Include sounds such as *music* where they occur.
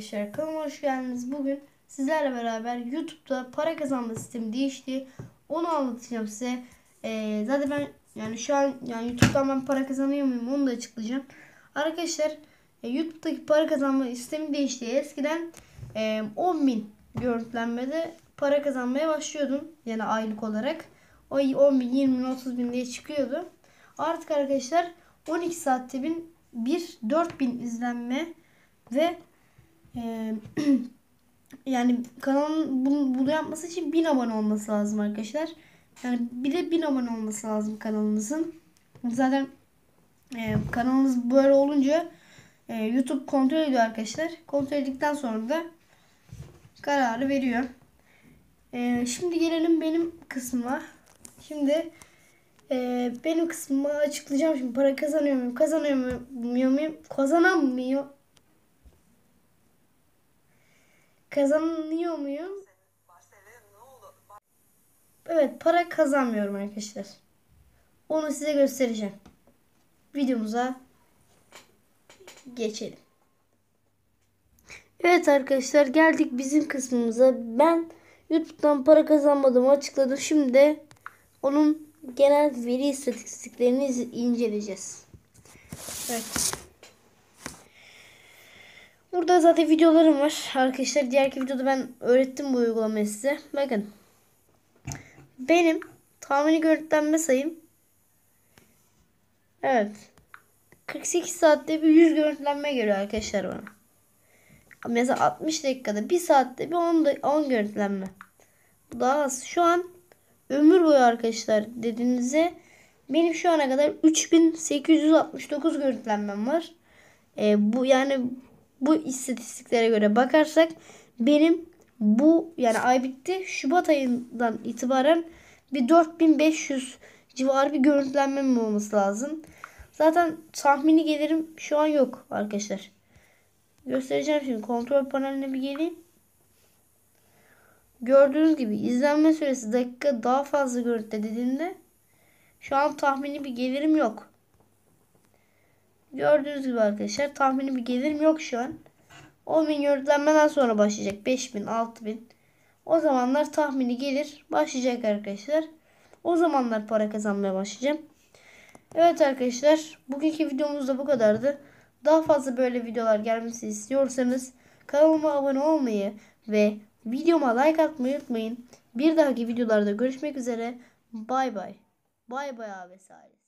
arkadaşlar kanalıma hoş geldiniz. Bugün sizlerle beraber YouTube'da para kazanma sistemi değişti. Onu anlatacağım size. Ee, zaten ben yani şu an yani YouTube'dan ben para kazanıyor muyum onu da açıklayacağım. Arkadaşlar e, YouTube'daki para kazanma sistemi değişti. Eskiden e, 10.000 görüntülenmede para kazanmaya başlıyordum. Yani aylık olarak. O 10 bin, 20 bin, 30 bin diye çıkıyordu. Artık arkadaşlar 12 saatte bin 1 4000 izlenme ve ee, *clears throat* yani kanalın bunu, bunu yapması için 1000 abone olması lazım arkadaşlar. Yani bir de 1000 abone olması lazım kanalımızın. Zaten e, kanalımız böyle olunca e, YouTube kontrol ediyor arkadaşlar. Kontrol ettikten sonra da kararı veriyor. E, şimdi gelelim benim kısmıma. Şimdi e, benim kısmımı açıklayacağım. Şimdi para kazanıyor muyum? Kazanıyor muyum? Kazanamıyor Kazanıyor muyum? Evet para kazanmıyorum arkadaşlar. Onu size göstereceğim. Videomuza geçelim. Evet arkadaşlar geldik bizim kısmımıza. Ben YouTube'dan para kazanmadığımı açıkladım. Şimdi onun genel veri istatistiklerini inceleyeceğiz. Evet. Burada zaten videolarım var arkadaşlar. Diğerki videoda ben öğrettim bu uygulamayı size. Bakın. Benim tahmini görüntülenme sayım. Evet. 48 saatte bir 100 görüntülenme geliyor arkadaşlar bana. Mesela 60 dakikada 1 saatte bir 10, da, 10 görüntülenme. Bu daha az. Şu an ömür boyu arkadaşlar dediğinizde benim şu ana kadar 3869 görüntülenmem var. Ee, bu yani bu istatistiklere göre bakarsak benim bu yani ay bitti Şubat ayından itibaren bir 4500 civarı bir görüntülenmem olması lazım. Zaten tahmini gelirim şu an yok arkadaşlar. Göstereceğim şimdi kontrol paneline bir geleyim. Gördüğünüz gibi izlenme süresi dakika daha fazla görüntüle dediğimde şu an tahmini bir gelirim yok. Gördüğünüz gibi arkadaşlar tahmini bir gelirim yok şu an. 10.000 yörüklenmeden sonra başlayacak. 5.000, 6.000. O zamanlar tahmini gelir. Başlayacak arkadaşlar. O zamanlar para kazanmaya başlayacağım. Evet arkadaşlar. Bugünkü videomuz da bu kadardı. Daha fazla böyle videolar gelmesi istiyorsanız kanalıma abone olmayı ve videoma like atmayı unutmayın. Bir dahaki videolarda görüşmek üzere. Bay bay. Bay bay abi